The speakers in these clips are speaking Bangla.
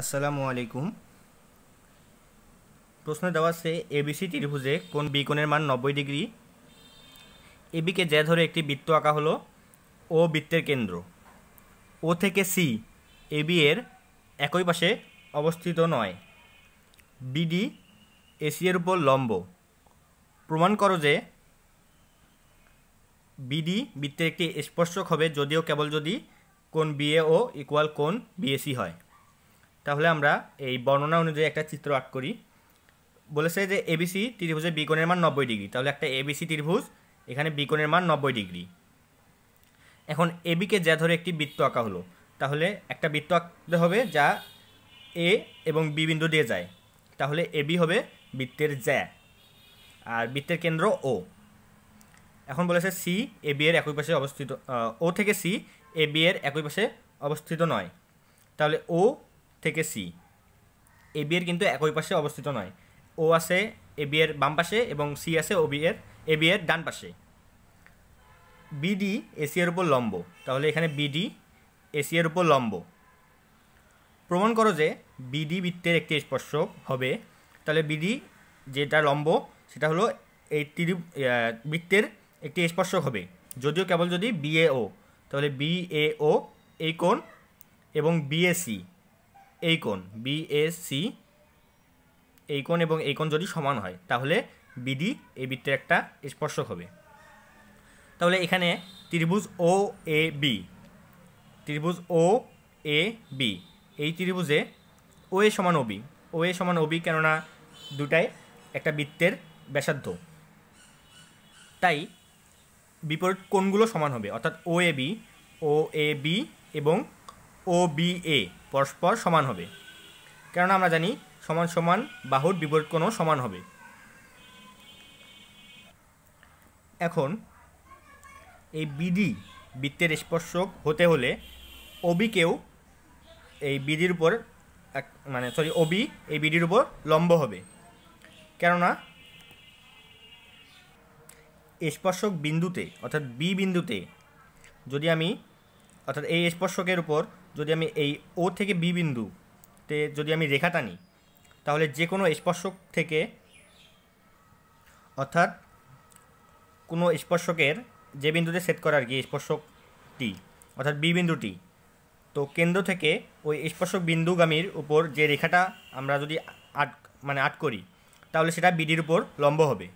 আসসালামু আলাইকুম প্রশ্ন দেওয়া আছে এবিসি ত্রিভুজে কোন বিকোণের মান নব্বই ডিগ্রি এবিকে জ্যা ধরে একটি বৃত্ত আঁকা হলো ও বৃত্তের কেন্দ্র ও থেকে সি এবি এর একই পাশে অবস্থিত নয় বিডি এসি এর উপর লম্ব প্রমাণ করো যে বিডি বৃত্তের একটি স্পর্শক হবে যদিও কেবল যদি কোন বিএ ও ইকুয়াল কোন বিএসি হয় তাহলে আমরা এই বর্ণনা অনুযায়ী একটা চিত্র আঁক করি বলেছে যে এবিসি ত্রিভুজের বিকোণের মান নব্বই ডিগ্রি তাহলে একটা এবিসি ত্রিভুজ এখানে বিকোণের মান নব্বই ডিগ্রি এখন এবিকে যা ধরে একটি বৃত্ত আঁকা হলো তাহলে একটা বৃত্ত আঁকতে হবে যা এ এবং বি বিন্দু দিয়ে যায় তাহলে এবি হবে বৃত্তের জ্যা আর বৃত্তের কেন্দ্র ও এখন বলেছে সি এ বি এর একই পাশে অবস্থিত ও থেকে সি এ বি এর একই পাশে অবস্থিত নয় তাহলে ও থেকে সি এ বি এর কিন্তু একই পাশে অবস্থিত নয় ও আছে এ বি এর বাম পাশে এবং সি আছে ও বিয়ের এ বি এর ডান পাশে বিডি এসি এর উপর লম্ব তাহলে এখানে বিডি এসিয়ের এর উপর লম্ব প্রমাণ করো যে বিডি বৃত্তের একটি স্পর্শক হবে তাহলে বিডি যেটা লম্ব সেটা হলো এই ত্রি বৃত্তের একটি স্পর্শক হবে যদিও কেবল যদি বিএ ও তাহলে ও এই কোণ এবং বিএসি এই কোণ বি সি এই কোণ এবং এই কোণ যদি সমান হয় তাহলে বিডি এই বৃত্তের একটা স্পর্শক হবে তাহলে এখানে ত্রিভুজ ও এ বি ত্রিভুজ ও এ বি এই ত্রিভুজে ও এ সমান ওবি ও এ সমান ওবি কেননা দুটাই একটা বৃত্তের ব্যাসার্ধ তাই বিপরীত কোণগুলো সমান হবে অর্থাৎ ও A B O A B এবং ও বি এ পরস্পর সমান হবে কেননা আমরা জানি সমান সমান বাহুর বিপরীত কোণও সমান হবে এখন এই বিডি বৃত্তের স্পর্শক হতে হলে ওবিকেও এই বিডির উপর এক মানে সরি ওবি এই বিডির উপর লম্ব হবে কেননা স্পর্শক বিন্দুতে অর্থাৎ বি বিন্দুতে যদি আমি অর্থাৎ এই স্পর্শকের উপর যদি আমি এই ও থেকে বি বিন্দুতে যদি আমি রেখা টানি তাহলে যে কোনো স্পর্শক থেকে অর্থাৎ কোনো স্পর্শকের যে বিন্দুতে সেট করা আর কি স্পর্শকটি অর্থাৎ বি বিন্দুটি তো কেন্দ্র থেকে ওই স্পর্শক বিন্দুগামীর উপর যে রেখাটা আমরা যদি আট মানে আট করি তাহলে সেটা বিডির উপর লম্ব হবে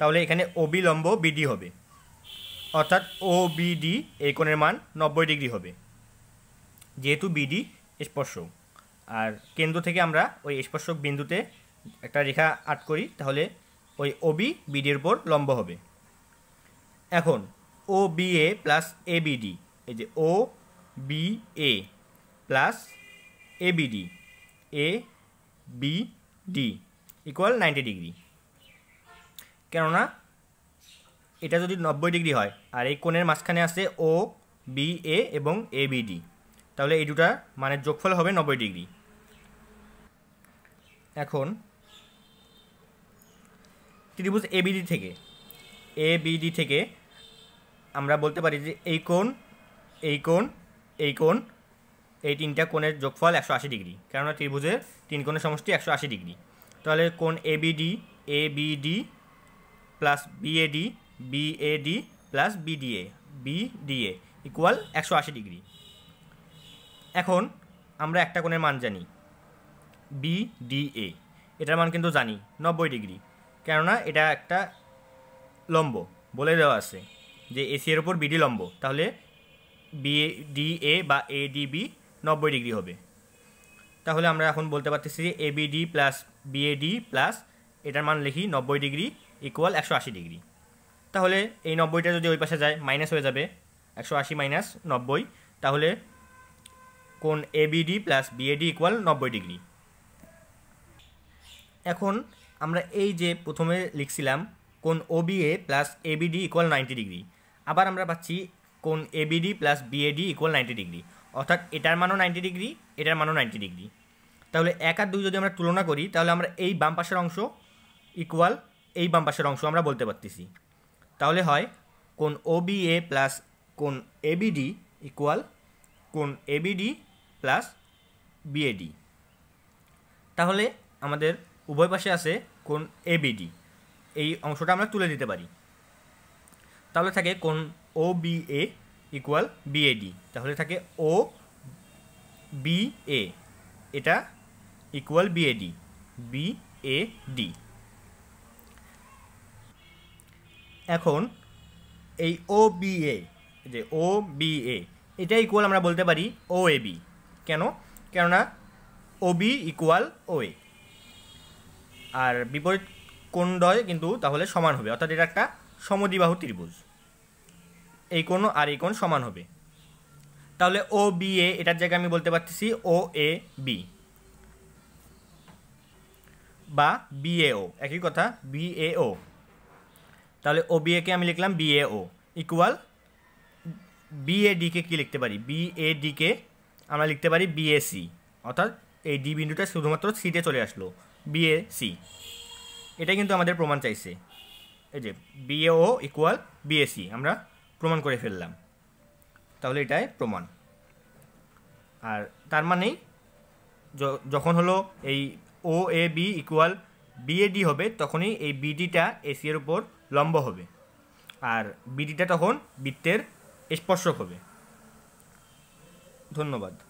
তাহলে এখানে ওবি লম্ব বিডি হবে অর্থাৎ ও বিডি এই কোণের মান নব্বই ডিগ্রি হবে যেহেতু বিডি স্পর্শক আর কেন্দ্র থেকে আমরা ওই স্পর্শক বিন্দুতে একটা রেখা আট করি তাহলে ওই ওবি বিডির উপর লম্ব হবে এখন O B A plus A BD এই যে O B A plus A BD A B D equal ninety degree কেননা এটা যদি নব্বই ডিগ্রি হয় আর এই কোণের মাঝখানে আছে ও বি এ এবং এ বিডি তাহলে এই দুটা মানের যোগফল হবে নব্বই ডিগ্রি এখন ত্রিভুজ এবিডি থেকে এ বিডি থেকে আমরা বলতে পারি যে এই কোণ এই কোণ এই কোণ এই তিনটা কোণের যোগফল একশো আশি ডিগ্রি কেননা ত্রিভুজের তিন কোণের সমষ্টি একশো আশি ডিগ্রি তাহলে কোণ ABD BD plus BAD BAD plus BDA BDA equal একশো আশি ডিগ্রি এখন আমরা একটা কোণের মান জানি বি ডি এ এটার মান কিন্তু জানি নব্বই ডিগ্রি কেননা এটা একটা লম্ব বলে দেওয়া আছে যে এসি এর ওপর বিডি লম্ব তাহলে বি ডি এ বা এ ডি বি নব্বই ডিগ্রি হবে তাহলে আমরা এখন বলতে পারতেছি যে A BD plus BAD plus এটার মান লিখি নব্বই ডিগ্রি ইকুয়াল একশো আশি ডিগ্রি তাহলে এই নব্বইটা যদি ওই পাশে যায় মাইনাস হয়ে যাবে একশো আশি মাইনাস নব্বই তাহলে কোন এবিডি প্লাস বিএডি ইকুয়াল নব্বই ডিগ্রি এখন আমরা এই যে প্রথমে লিখছিলাম কোন OBA plus ABD equal ninety degree আবার আমরা পাচ্ছি কোন ABD plus BAD equal ninety degree অর্থাৎ এটার মানও নাইনটি ডিগ্রি এটার মানও নাইনটি ডিগ্রি তাহলে এক আর দুই যদি আমরা তুলনা করি তাহলে আমরা এই বাম পাশের অংশ ইকুয়াল এই বাম পাশের অংশ আমরা বলতে পারতেছি তাহলে হয় কোন ওবিএ প্লাস কোন এবিডি ইকুয়াল কোন এবিডি প্লাস বিএডি তাহলে আমাদের উভয় পাশে আছে কোন এবিডি এই অংশটা আমরা তুলে দিতে পারি তাহলে থাকে কোন O B A equal BAD তাহলে থাকে ও বি এ এটা equal BAD B A D এখন এই ও বি এ যে ও বি এ এটা ইকুয়াল আমরা বলতে পারি ও এ বি কেন কেননা ওবি ইকুয়াল ওয়ে আর বিপরীত কোণদ্বয় কিন্তু তাহলে সমান হবে অর্থাৎ এটা একটা সমদিবাহু ত্রিভুজ এই কোণ আর এই কোণ সমান হবে তাহলে ও বি এ এটার জায়গায় আমি বলতে পারতেছি ও এ বি বা ও একই কথা ও তাহলে ও কে আমি লিখলাম বিএও ইকুয়াল বি এ কে কি লিখতে পারি বি এ ডি কে আমরা লিখতে পারি বিএসি অর্থাৎ এই ডি বিন্দুটা শুধুমাত্র সিতে চলে আসলো বিএসি এটা কিন্তু আমাদের প্রমাণ চাইছে এই যে বিএও ইকুয়াল বিএসি আমরা প্রমাণ করে ফেললাম তাহলে এটাই প্রমাণ আর তার মানেই যখন হলো এই O A B equal BAD হবে তখনই এই বিডিটা এসি এর উপর লম্ব হবে আর বিডিটা তখন বৃত্তের স্পর্শক হবে ধন্যবাদ